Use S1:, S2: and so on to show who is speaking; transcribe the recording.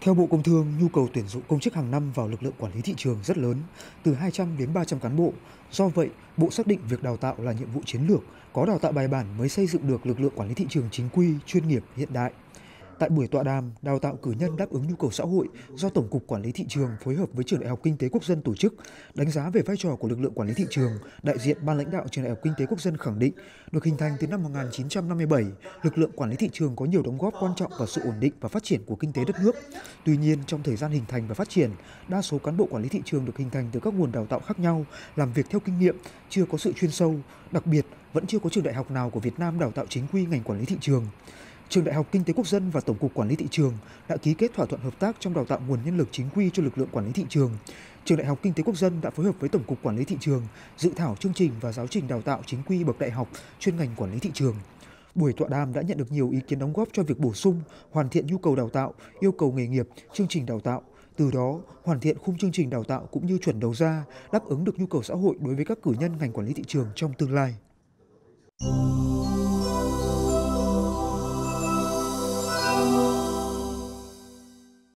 S1: Theo Bộ Công Thương, nhu cầu tuyển dụng công chức hàng năm vào lực lượng quản lý thị trường rất lớn, từ 200 đến 300 cán bộ. Do vậy, Bộ xác định việc đào tạo là nhiệm vụ chiến lược, có đào tạo bài bản mới xây dựng được lực lượng quản lý thị trường chính quy, chuyên nghiệp, hiện đại. Tại buổi tọa đàm đào tạo cử nhân đáp ứng nhu cầu xã hội do Tổng cục Quản lý thị trường phối hợp với Trường Đại học Kinh tế Quốc dân tổ chức, đánh giá về vai trò của lực lượng quản lý thị trường, đại diện ban lãnh đạo Trường Đại học Kinh tế Quốc dân khẳng định, được hình thành từ năm 1957, lực lượng quản lý thị trường có nhiều đóng góp quan trọng vào sự ổn định và phát triển của kinh tế đất nước. Tuy nhiên, trong thời gian hình thành và phát triển, đa số cán bộ quản lý thị trường được hình thành từ các nguồn đào tạo khác nhau, làm việc theo kinh nghiệm, chưa có sự chuyên sâu, đặc biệt vẫn chưa có trường đại học nào của Việt Nam đào tạo chính quy ngành quản lý thị trường. Trường Đại học Kinh tế Quốc dân và Tổng cục Quản lý thị trường đã ký kết thỏa thuận hợp tác trong đào tạo nguồn nhân lực chính quy cho lực lượng quản lý thị trường. Trường Đại học Kinh tế Quốc dân đã phối hợp với Tổng cục Quản lý thị trường dự thảo chương trình và giáo trình đào tạo chính quy bậc đại học chuyên ngành quản lý thị trường. Buổi tọa đàm đã nhận được nhiều ý kiến đóng góp cho việc bổ sung, hoàn thiện nhu cầu đào tạo, yêu cầu nghề nghiệp, chương trình đào tạo, từ đó hoàn thiện khung chương trình đào tạo cũng như chuẩn đầu ra, đáp ứng được nhu cầu xã hội đối với các cử nhân ngành quản lý thị trường trong tương lai.